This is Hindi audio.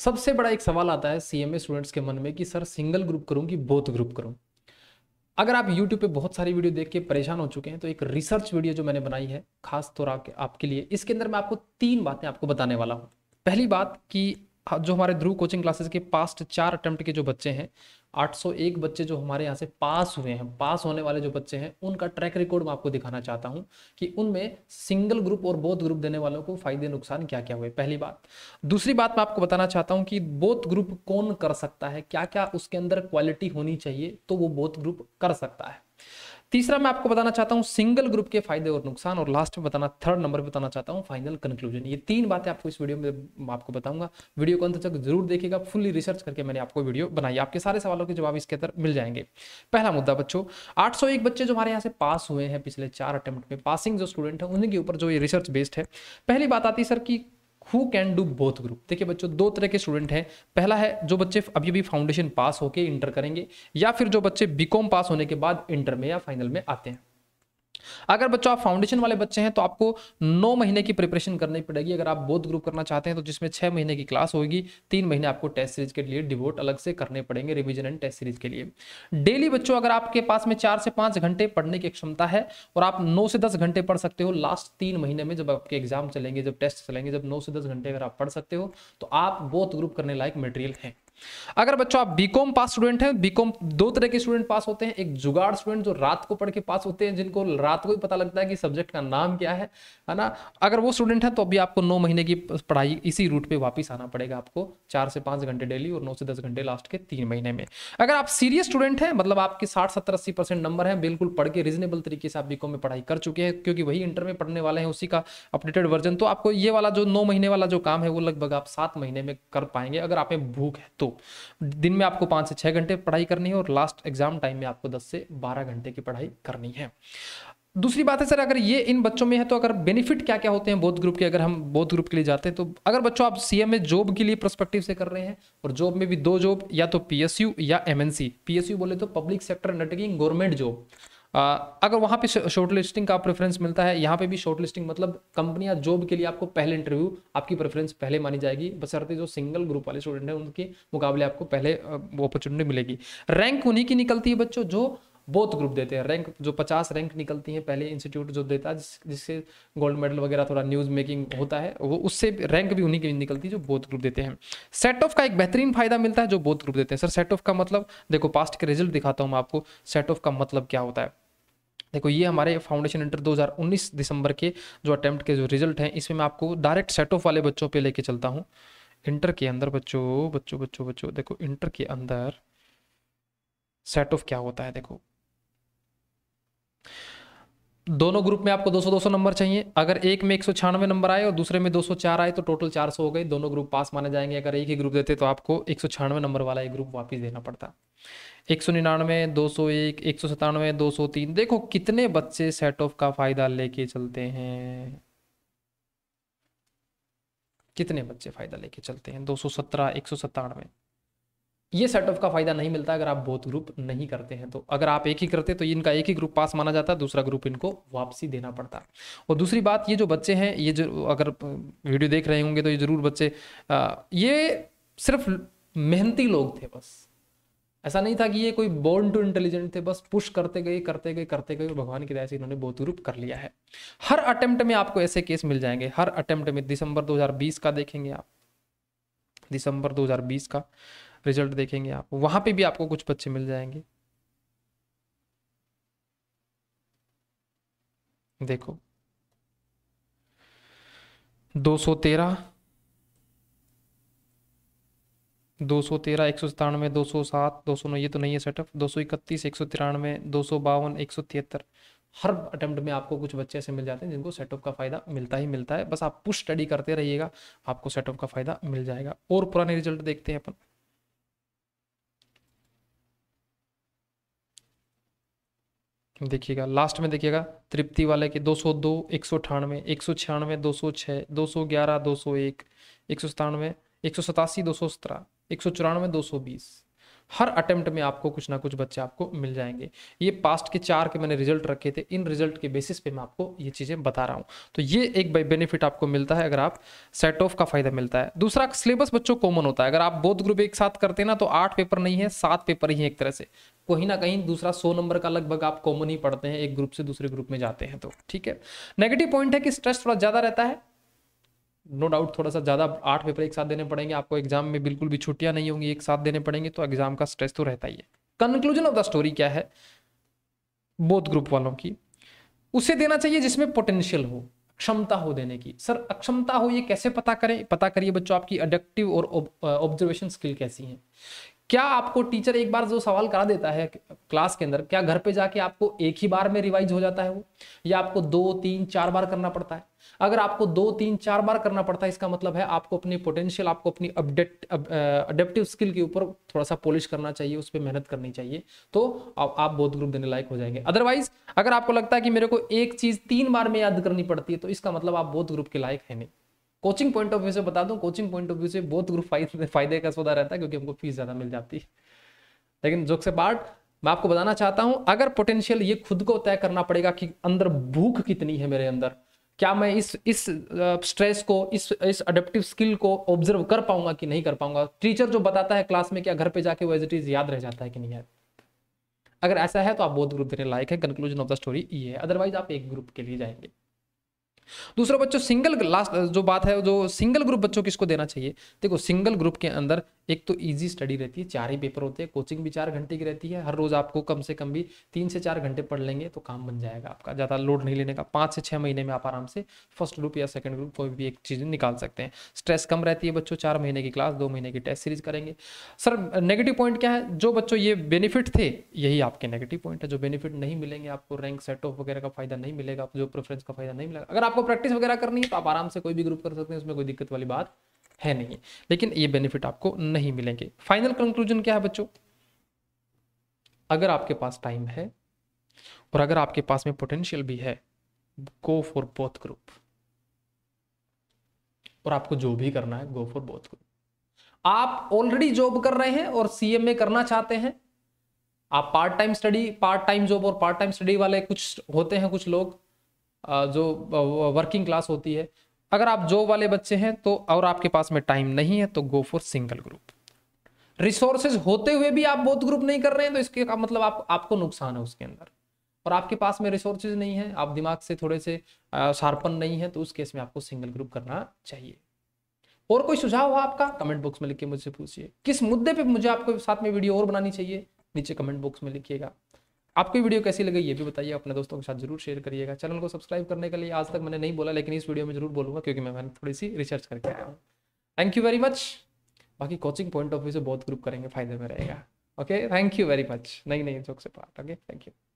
सबसे बड़ा एक सवाल आता है सीएमए स्टूडेंट्स के मन में कि सर सिंगल ग्रुप करूं कि बोथ ग्रुप करूं अगर आप YouTube पे बहुत सारी वीडियो देख के परेशान हो चुके हैं तो एक रिसर्च वीडियो जो मैंने बनाई है खास तौर आपके लिए इसके अंदर मैं आपको तीन बातें आपको बताने वाला हूं पहली बात कि हाँ, जो हमारे ध्रुव कोचिंग क्लासेस के पास्ट चार अटैम्प्ट के जो बच्चे हैं 801 बच्चे जो हमारे यहाँ से पास हुए हैं पास होने वाले जो बच्चे हैं उनका ट्रैक रिकॉर्ड मैं आपको दिखाना चाहता हूँ कि उनमें सिंगल ग्रुप और बोथ ग्रुप देने वालों को फायदे नुकसान क्या क्या हुए पहली बात दूसरी बात मैं आपको बताना चाहता हूँ कि बोथ ग्रुप कौन कर सकता है क्या क्या उसके अंदर क्वालिटी होनी चाहिए तो वो बोथ ग्रुप कर सकता है तीसरा मैं आपको बताना चाहता हूँ सिंगल ग्रुप के फायदे और नुकसान और लास्ट में बताना थर्ड नंबर बताना चाहता हूँ फाइनल कंक्लूजन ये तीन बातें आपको इस वीडियो में आपको बताऊंगा वीडियो को अंत तक जरूर देखिएगा फुल्ली रिसर्च करके मैंने आपको वीडियो बनाई आपके सारे सवालों के जवाब इसके अंदर मिल जाएंगे पहला मुद्दा बच्चों आठ बच्चे जो हमारे यहाँ से पास हुए हैं पिछले चार अटेम्प्ट में पासिंग जो स्टूडेंट है उनके ऊपर जो ये रिसर्च बेस्ड है पहली बात आती है सर की who can do both group देखिए बच्चों दो तरह के स्टूडेंट हैं पहला है जो बच्चे अभी भी फाउंडेशन पास होकर इंटर करेंगे या फिर जो बच्चे बीकॉम पास होने के बाद इंटर में या फाइनल में आते हैं अगर बच्चों आप फाउंडेशन वाले बच्चे हैं तो आपको नौ महीने की प्रिपरेशन करनी पड़ेगी अगर आप बोध ग्रुप करना चाहते हैं तो जिसमें छह महीने की क्लास होगी तीन महीने आपको टेस्ट सीरीज के लिए डिवोट अलग से करने पड़ेंगे रिविजन एंड टेस्ट सीरीज के लिए डेली बच्चों अगर आपके पास में चार से पांच घंटे पढ़ने की क्षमता है और आप नौ से दस घंटे पढ़ सकते हो लास्ट तीन महीने में जब आपके एग्जाम चलेंगे जब टेस्ट चलेंगे जब नौ से दस घंटे अगर आप पढ़ सकते हो तो आप बोध ग्रुप करने लायक मटेरियल हैं अगर बच्चों आप बीकॉम पास स्टूडेंट हैं बीकॉम दो तरह के स्टूडेंट पास होते हैं एक जुगाड़ स्टूडेंट जो रात को पढ़ के पास होते हैं जिनको रात को ही पता लगता है कि सब्जेक्ट का नाम क्या है है ना अगर वो स्टूडेंट है तो अभी आपको नौ महीने की पढ़ाई इसी रूट पर वापस आना पड़ेगा आपको चार से पाँच घंटे डेली और नौ से दस घंटे लास्ट के तीन महीने में अगर आप सीरियस स्टूडेंट हैं मतलब आपके साठ सत्तर अस्सी परसेंट नंबर है बिल्कुल पढ़ के रीजनेबल तरीके से आप बीकॉम में पढ़ाई कर चुके हैं क्योंकि वही इंटर में पढ़ने वाले हैं उसी का अपडेटेड वर्जन तो आपको ये वाला जो नौ महीने वाला जो काम है वो लगभग आप सात महीने में कर पाएंगे अगर आप में भूख है तो दिन में आपको पाँच से छः घंटे पढ़ाई करनी है और लास्ट एग्जाम टाइम में आपको दस से बारह घंटे की पढ़ाई करनी है दूसरी बात है सर अगर ये इन बच्चों में है तो अगर बेनिफिट क्या क्या होते हैं बोध ग्रुप के अगर हम बोध ग्रुप के लिए जाते हैं तो अगर बच्चों आप सी एम जॉब के लिए प्रस्पेक्टिव से कर रहे हैं और जॉब में भी दो जॉब या तो पी या एम पीएसयू बोले तो public sector networking government job अगर वहाँ पे शॉर्ट लिस्टिंग का प्रेफरेंस मिलता है यहाँ पे भी शॉर्ट लिस्टिंग मतलब कंपनी या जॉब के लिए आपको पहले इंटरव्यू आपकी प्रेफरेंस पहले मानी जाएगी बसरते जो सिंगल ग्रुप वाले स्टूडेंट हैं उनके मुकाबले आपको पहले वो अपॉर्चुनिटी मिलेगी रैंक उन्हीं की निकलती है बच्चों जो बहुत ग्रुप देते हैं रैंक जो पचास रैंक निकलती हैं पहले इंस्टीट्यूट जो देता है जिस, जिससे गोल्ड मेडल वगैरह थोड़ा न्यूज़ मेकिंग होता है वो उससे रैंक भी उन्हीं की निकलती है जो बहुत ग्रुप देते हैं सेट ऑफ का एक बेहतरीन फायदा मिलता है जो बहुत ग्रुप देते हैं सर सेट ऑफ का मतलब देखो पास्ट के रिजल्ट दिखाता हूँ मैं आपको सेट ऑफ का मतलब क्या होता है देखो ये हमारे फाउंडेशन इंटर 2019 दिसंबर के जो अटैम्प्ट के जो रिजल्ट हैं इसमें मैं आपको डायरेक्ट सेट ऑफ वाले बच्चों पे लेके चलता हूँ इंटर के अंदर बच्चों बच्चों बच्चों बच्चों देखो इंटर के अंदर सेट ऑफ क्या होता है देखो दोनों ग्रुप में आपको 200 200 नंबर चाहिए अगर एक में एक नंबर आए और दूसरे में 204 आए तो टोटल 400 हो गए दोनों ग्रुप पास माने जाएंगे अगर एक ही ग्रुप देते तो आपको एक नंबर वाला एक ग्रुप वापस देना पड़ता एक सौ निन्यानवे दो सौ एक एक सौ सतानवे दो सौ तीन देखो कितने बच्चे सेट ऑफ का फायदा लेके चलते हैं कितने बच्चे फायदा लेके चलते हैं दो सौ सत्रह एक सौ सत्तानवे ये सेट ऑफ का फायदा नहीं मिलता अगर आप बोथ ग्रुप नहीं करते हैं तो अगर आप एक ही करते तो इनका एक ही ग्रुप पास माना जाता दूसरा ग्रुप इनको वापसी देना पड़ता और दूसरी बात ये जो बच्चे हैं ये जो अगर वीडियो देख रहे होंगे तो ये जरूर बच्चे आ, ये सिर्फ मेहनती लोग थे बस ऐसा नहीं था कि ये कोई बोर्न टू इंटेलिजेंट थे बस पुश करते गए करते गए करते गए भगवान की दया से इन्होंने बोतुरूप कर लिया है हर अटेम्प्ट में आपको ऐसे केस मिल जाएंगे हर अटेम्प्ट में दिसंबर 2020 का देखेंगे आप दिसंबर 2020 का रिजल्ट देखेंगे आप वहां पे भी आपको कुछ बच्चे मिल जाएंगे देखो 213 213 एक सौ तेरह दो सौ सात दो सौ नौ ये तो नहीं है सेटअप दो सौ इकतीस एक सौ तिरानवे दो सौ बावन एक सौ तिहत्तर हर अटेम्प्ट में आपको कुछ बच्चे ऐसे मिल जाते हैं जिनको सेटअप का फ़ायदा मिलता ही मिलता है बस आप पुश स्टडी करते रहिएगा आपको सेटअप का फ़ायदा मिल जाएगा और पुराने रिजल्ट देखते हैं अपन देखिएगा लास्ट में देखिएगा तृप्ति वाले के दो सौ दो एक सौ अठानवे एक सौ छियानवे दो सौ छः दो सौ ग्यारह दो सौ एक एक सौ सतानवे एक सौ सतासी दो सौ सत्रह एक सौ चौरानवे दो सौ बीस हर अटेम्प्ट में आपको कुछ ना कुछ बच्चे आपको मिल जाएंगे ये पास्ट के चार के मैंने रिजल्ट रखे थे इन रिजल्ट के बेसिस पे मैं आपको ये चीज़ें बता रहा हूँ तो ये एक बेनिफिट आपको मिलता है अगर आप सेट ऑफ का फायदा मिलता है दूसरा सिलेबस बच्चों कॉमन होता है अगर आप बोध ग्रुप एक साथ करते ना तो आठ पेपर नहीं है सात पेपर ही एक तरह से कहीं ना कहीं दूसरा सौ नंबर का लगभग आप कॉमन ही पढ़ते हैं एक ग्रुप से दूसरे ग्रुप में जाते हैं तो ठीक है नेगेटिव पॉइंट है कि स्ट्रेस थोड़ा ज़्यादा रहता है नो डाउट थोड़ा सा ज़्यादा आठ पेपर एक साथ देने पड़ेंगे आपको एग्जाम में बिल्कुल भी छुट्टियां नहीं होंगी एक साथ देने पड़ेंगे तो एग्जाम का स्ट्रेस तो रहता ही है कंक्लूजन ऑफ द स्टोरी क्या है बोध ग्रुप वालों की उसे देना चाहिए जिसमें पोटेंशियल हो क्षमता हो देने की सर अक्षमता हो ये कैसे पता करें पता करिए बच्चों आपकी अडक्टिव और ऑब्जर्वेशन स्किल कैसी है क्या आपको टीचर एक बार जो सवाल करा देता है क्लास के अंदर क्या घर पे जाके आपको एक ही बार में रिवाइज हो जाता है वो या आपको दो तीन चार बार करना पड़ता है अगर आपको दो तीन चार बार करना पड़ता है इसका मतलब है आपको अपनी पोटेंशियल आपको अपनी अपडेट अडेप्टिव स्किल के ऊपर थोड़ा सा पॉलिश करना चाहिए उस पर मेहनत करनी चाहिए तो आप, आप बहुत ग्रुप देने लायक हो जाएंगे अदरवाइज अगर आपको लगता है कि मेरे को एक चीज तीन बार में याद करनी पड़ती है तो इसका मतलब आप बोध ग्रुप के लायक है नहीं कोचिंग पॉइंट ऑफ व्यू से बता दूं कोचिंग पॉइंट ऑफ व्यू से बोध ग्रुप फायदे का सौदा रहता है क्योंकि हमको फीस ज्यादा मिल जाती है लेकिन जोक से पार्ट मैं आपको बताना चाहता हूं अगर पोटेंशियल ये खुद को तय करना पड़ेगा कि अंदर भूख कितनी है मेरे अंदर क्या मैं इस इस स्ट्रेस को इस इस अडेप्टिव स्किल को ऑब्जर्व कर पाऊंगा कि नहीं कर पाऊंगा टीचर जो बताता है क्लास में क्या घर पे जाके वो एज इट इज याद रह जाता है कि नहीं यार अगर ऐसा है तो आप बहुत ग्रुप देने लायक है कंक्लूजन ऑफ द स्टोरी ये है अदरवाइज आप एक ग्रुप के लिए जाएंगे दूसरा बच्चों सिंगल लास्ट जो बात है जो सिंगल ग्रुप बच्चों किसको देना चाहिए देखो सिंगल ग्रुप के अंदर एक तो ईजी स्टडी रहती है चार ही पेपर होते हैं कोचिंग भी चार घंटे की रहती है हर रोज आपको कम से कम भी तीन से चार घंटे पढ़ लेंगे तो काम बन जाएगा आपका ज़्यादा लोड नहीं लेने का पांच से छह महीने में आप आराम से फर्स्ट ग्रुप या सेकंड ग्रुप कोई भी एक चीज़ निकाल सकते हैं स्ट्रेस कम रहती है बच्चों चार महीने की क्लास दो महीने की टेस्ट सीरीज करेंगे सर नेगेटिव पॉइंट क्या है जो बच्चों ये बेनिफिट थे यही आपके नेगेटिव पॉइंट है जो बेनिफिट नहीं मिलेंगे आपको रैंक सेट ऑफ वगैरह का फायदा नहीं मिलेगा जो प्रेफरेंस का फायदा नहीं मिलेगा अगर आपको आपको प्रैक्टिस वगैरह करनी है तो आप आराम से कोई भी ग्रुप कर सकते हैं उसमें कोई दिक्कत वाली बात है नहीं लेकिन ये बेनिफिट आपको नहीं मिलेंगे फाइनल कंक्लूजन क्या है बच्चों अगर आपके पास टाइम है और अगर आपके पास में पोटेंशियल भी है गो फॉर बोथ ग्रुप और आपको जो भी करना है गो फॉर बोथ ग्रुप आप ऑलरेडी जॉब कर रहे हैं और सीएमए करना चाहते हैं आप part time study part time job और पार्ट टाइम स्टडी वाले कुछ होते हैं कुछ लोग जो वर्किंग क्लास होती है अगर आप जॉब वाले बच्चे हैं तो और आपके पास में टाइम नहीं है तो go for single group resources होते हुए भी आप बहुत ग्रुप नहीं कर रहे हैं तो इसके का मतलब आप आपको नुकसान है उसके अंदर और आपके पास में रिसोर्सेज नहीं है आप दिमाग से थोड़े से शार्पन नहीं है तो उस केस में आपको सिंगल ग्रुप करना चाहिए और कोई सुझाव हो आपका कमेंट बॉक्स में लिख के मुझसे पूछिए किस मुद्दे पे मुझे आपको साथ में वीडियो और बनानी चाहिए नीचे कमेंट बॉक्स में लिखिएगा आपको वीडियो कैसी लगी ये भी बताइए अपने दोस्तों के साथ जरूर शेयर करिएगा चैनल को सब्सक्राइब करने के लिए आज तक मैंने नहीं बोला लेकिन इस वीडियो में जरूर बोलूंगा क्योंकि मैं मैंने थोड़ी सी रिसर्च करके आया हूँ थैंक यू वेरी मच बाकी कोचिंग पॉइंट ऑफ व्यू से बहुत ग्रुप करेंगे फायदे में रहेगा okay thank you very much नहीं नहीं जोक से पार्ट ओके थैंक यू